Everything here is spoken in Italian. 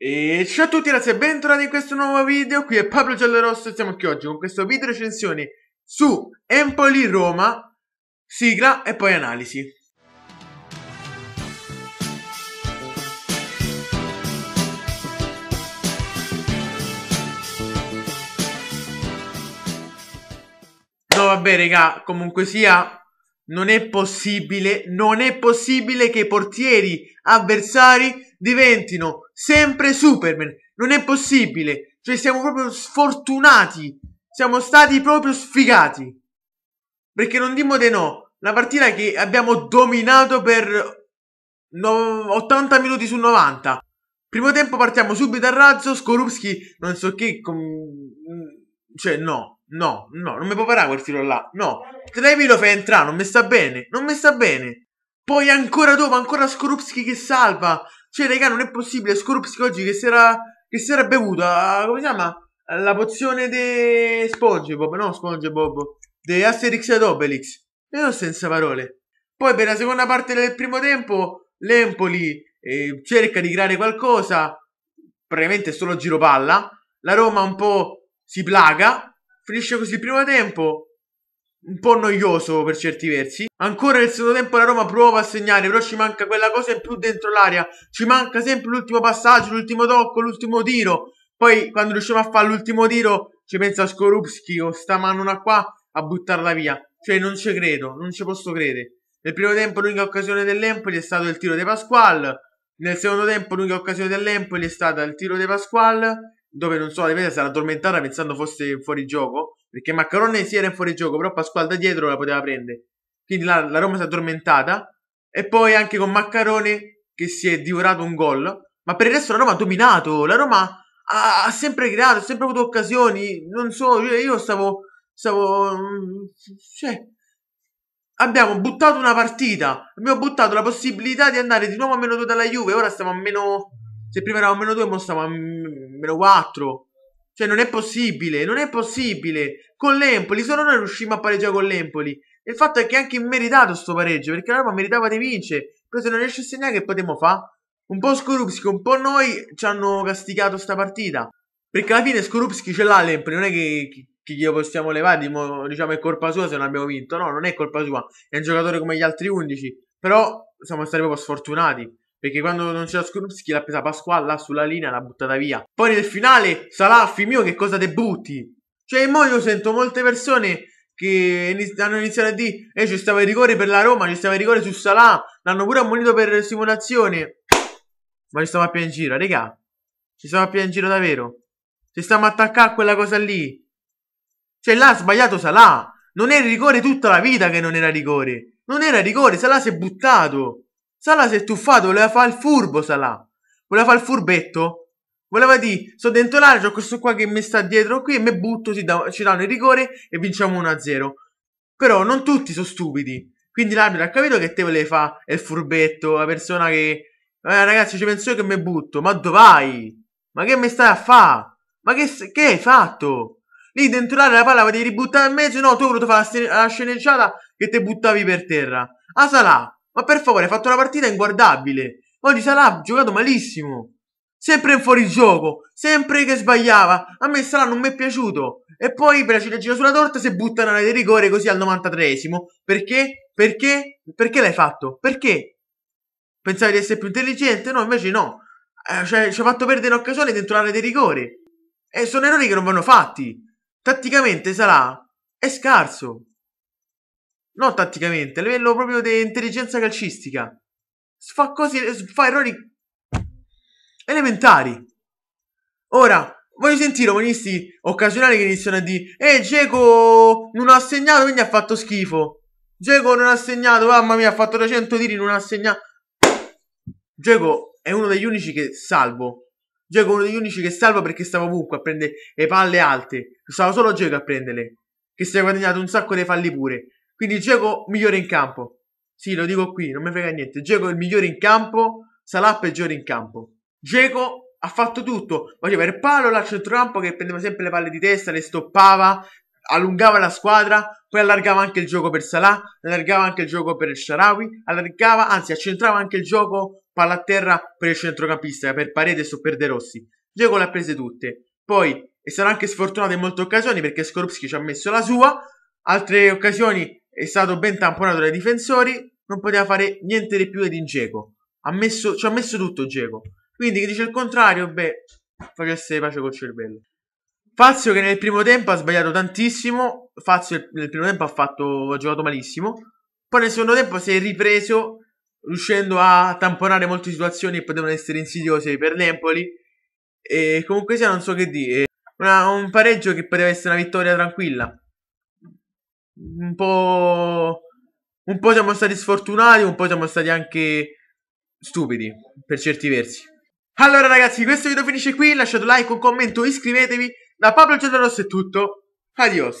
E ciao a tutti ragazzi e bentornati in questo nuovo video, qui è Pablo Giallorosso e siamo qui oggi con questo video recensione su Empoli Roma, sigla e poi analisi. No vabbè raga, comunque sia, non è possibile, non è possibile che i portieri avversari diventino sempre Superman. Non è possibile. Cioè, siamo proprio sfortunati. Siamo stati proprio sfigati. Perché non dimmo di no. La partita che abbiamo dominato per 80 minuti su 90. Primo tempo partiamo subito a razzo. Skorupski non so che. Cioè, no, no, no, non mi può parare quel tiro là. No, Trevi cioè, lo fa entrare, non mi sta bene, non mi sta bene. Poi ancora dopo, ancora Skorupski che salva. Cioè, raga, non è possibile. Scuro psicologico che si era, che si era bevuta. Come si chiama? La pozione di SpongeBob. No, SpongeBob. De Asterix ed Obelix. E non senza parole. Poi, per la seconda parte del primo tempo, l'Empoli eh, cerca di creare qualcosa. Praticamente solo giro palla. La Roma un po' si plaga. Finisce così il primo tempo un po' noioso per certi versi. Ancora nel secondo tempo la Roma prova a segnare, però ci manca quella cosa in più dentro l'area. Ci manca sempre l'ultimo passaggio, l'ultimo tocco, l'ultimo tiro. Poi quando riusciamo a fare l'ultimo tiro ci pensa Skorupski o oh, sta mano qua a buttarla via. Cioè non ci credo, non ci posso credere. Nel primo tempo l'unica occasione dell'Empoli è stato il tiro di Pasquale. Nel secondo tempo l'unica occasione dell'Empoli è stata il tiro di Pasquale, dove non so, la difesa si era addormentata pensando fosse fuori gioco perché Maccarone si era in fuori gioco, però Pasquale da dietro la poteva prendere. Quindi la, la Roma si è addormentata. E poi anche con Maccarone che si è divorato un gol. Ma per il resto la Roma ha dominato. La Roma ha, ha sempre creato, ha sempre avuto occasioni. Non so, io stavo. stavo mm, cioè, abbiamo buttato una partita. Abbiamo buttato la possibilità di andare di nuovo a meno 2 dalla Juve. Ora stiamo a meno. Se prima eravamo a meno 2, ora stiamo a meno 4. Cioè, non è possibile, non è possibile. Con l'Empoli, solo noi riuscimmo a pareggiare con l'Empoli. il fatto è che è anche immeritato sto pareggio, perché la Roma meritava di vincere. Però se non riesce a neanche, che potremmo fare? Un po' Skorupski, un po' noi ci hanno castigato sta partita. Perché alla fine Skorupski ce l'ha l'Empoli, non è che, che glielo possiamo levare, diciamo è colpa sua se non abbiamo vinto. No, non è colpa sua, è un giocatore come gli altri 11. Però siamo stati proprio sfortunati. Perché quando non c'era Skorupski l'ha presa Pasquale là sulla linea, l'ha buttata via. Poi nel finale sarà mio che cosa debutti. Cioè, mo io sento molte persone che hanno iniziato a dire eh, ci stava il rigore per la Roma, ci stava il rigore su Salà, l'hanno pure ammonito per simulazione. Ma ci più in piangere, regà. Ci più in piangere davvero. Ci stiamo attaccando a quella cosa lì. Cioè, là ha sbagliato Salà. Non era rigore tutta la vita che non era rigore. Non era rigore, Salà si è buttato. Salah si è tuffato, voleva fare il furbo Salah. Voleva fare il furbetto. Voleva dire, sto dentro l'area, c'è questo qua che mi sta dietro qui e mi butto, da, ci danno il rigore e vinciamo 1-0. Però non tutti sono stupidi. Quindi l'arbitro ha capito che te volevi fare il furbetto, la persona che... Eh, ragazzi, ci penso io che mi butto. Ma dove vai? Ma che mi stai a fare? Ma che, che, hai fatto? Lì dentro l'area la palla la devi ributtare in mezzo, no, tu hai voluto fare la, la sceneggiata che te buttavi per terra. Ah, Salah, ma per favore, hai fatto una partita inguardabile. Oggi Salah ha giocato malissimo. Sempre in fuorigioco, sempre che sbagliava. A me Salah non mi è piaciuto. E poi per la ciliegina sulla torta si butta in area di rigore così al 93esimo. Perché? Perché? Perché l'hai fatto? Perché? Pensavi di essere più intelligente? No, invece no. Eh, cioè, ci ha fatto perdere un'occasione dentro l'area di rigore. E sono errori che non vanno fatti. Tatticamente Salah è scarso non tatticamente, a livello proprio di intelligenza calcistica. Fa cose, fa errori elementari. Ora, voglio sentire umanisti occasionali che iniziano a dire Eh, Geco non ha segnato, quindi ha fatto schifo. Geco non ha segnato, mamma mia, ha fatto 300 tiri, non ha segnato. Geco è uno degli unici che salvo. Geco è uno degli unici che salva perché stava ovunque a prendere le palle alte. Stava solo Geco a prenderle. Che si è guadagnato un sacco di falli pure. Quindi Diego migliore in campo. Sì, lo dico qui, non mi frega niente. Diego è il migliore in campo, Salah peggiore in campo. Diego ha fatto tutto. Faceva il palo là centrocampo che prendeva sempre le palle di testa, le stoppava, allungava la squadra, poi allargava anche il gioco per Salah, allargava anche il gioco per il Sharawi, allargava, anzi accentrava anche il gioco palla a terra per il centrocampista, per Parete o per De Rossi. Diego le ha prese tutte. Poi è stato anche sfortunato in molte occasioni perché Skorupski ci ha messo la sua, altre occasioni è stato ben tamponato dai difensori, non poteva fare niente di più ed in Geco. ci ha messo tutto Geco. Quindi chi dice il contrario, beh, facesse pace col cervello. Fazio che nel primo tempo ha sbagliato tantissimo, Fazio nel primo tempo ha, fatto, ha giocato malissimo, poi nel secondo tempo si è ripreso riuscendo a tamponare molte situazioni che potevano essere insidiose per l'Empoli e comunque sia non so che dire, una, un pareggio che poteva essere una vittoria tranquilla un po'... Un po' siamo stati sfortunati, un po' siamo stati anche stupidi, per certi versi. Allora ragazzi, questo video finisce qui, lasciate like, un commento, iscrivetevi. Da Pablo Giandarosso è tutto, adios.